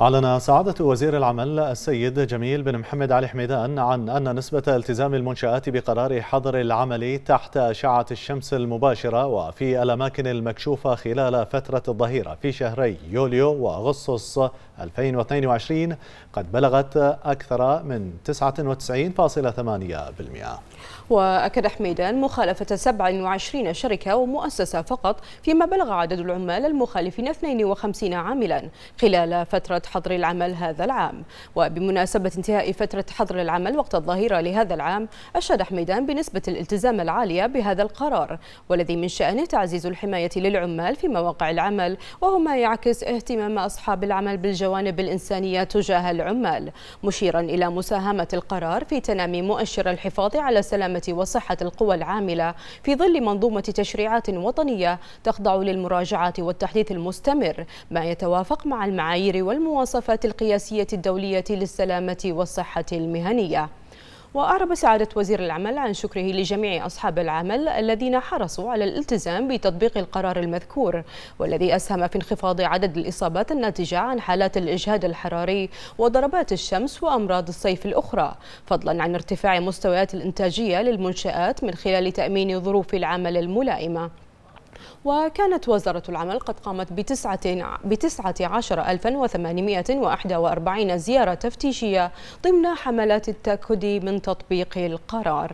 أعلن سعادة وزير العمل السيد جميل بن محمد علي حميدان عن أن نسبة التزام المنشآت بقرار حظر العمل تحت أشعة الشمس المباشرة وفي الأماكن المكشوفة خلال فترة الظهيرة في شهري يوليو وأغسطس 2022 قد بلغت أكثر من 99.8% وأكد حميدان مخالفة 27 شركة ومؤسسة فقط فيما بلغ عدد العمال المخالفين 52 عاملا خلال فترة حظر العمل هذا العام وبمناسبة انتهاء فترة حظر العمل وقت الظهيرة لهذا العام أشاد حميدان بنسبة الالتزام العالية بهذا القرار والذي من شأنه تعزيز الحماية للعمال في مواقع العمل وهو ما يعكس اهتمام أصحاب العمل بالجوانب الإنسانية تجاه العمال مشيرا إلى مساهمة القرار في تنامي مؤشر الحفاظ على سلامة وصحة القوى العاملة في ظل منظومة تشريعات وطنية تخضع للمراجعات والتحديث المستمر ما يتوافق مع المعايير والمواقع المواصفات القياسية الدولية للسلامة والصحة المهنية وأعرب سعادة وزير العمل عن شكره لجميع أصحاب العمل الذين حرصوا على الالتزام بتطبيق القرار المذكور والذي أسهم في انخفاض عدد الإصابات الناتجة عن حالات الإجهاد الحراري وضربات الشمس وأمراض الصيف الأخرى فضلا عن ارتفاع مستويات الإنتاجية للمنشآت من خلال تأمين ظروف العمل الملائمة وكانت وزارة العمل قد قامت بتسعة عشر ألفا وثمانمائة وأحد وأربعين زيارة تفتيشية ضمن حملات التأكد من تطبيق القرار